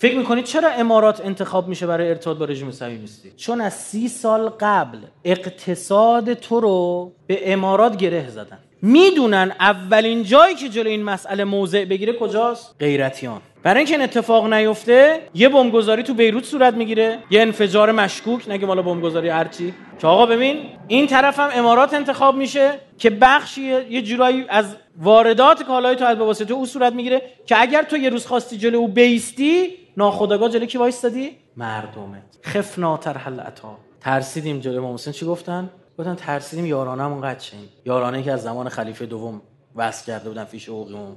فکر میکنید چرا امارات انتخاب میشه برای ارتباط با رژیم صهیونیستی چون از سی سال قبل اقتصاد تو رو به امارات گره زدن میدونن اولین جایی که جلو این مسئله موضع بگیره کجاست غیرتیان برای اینکه این اتفاق نیفته یه بمبگذاری تو بیروت صورت میگیره یه انفجار مشکوک نگه مالا بمبگذاری هرچی که آقا ببین این طرف هم امارات انتخاب میشه که بخشی یه جورایی از واردات کالای تو از بواسطه او صورت میگیره که اگر تو یه روز خواستی جلو او بیستی ناخداگاه جلو کی وایستادی مردمت خفنا حل اتا ترسیدیم جلو امام چی گفتن گفتن ترسیدیم یارانمون قد شیم یارانه که از زمان خلیفه دوم وصل کرده بودن فیش حقوقیمون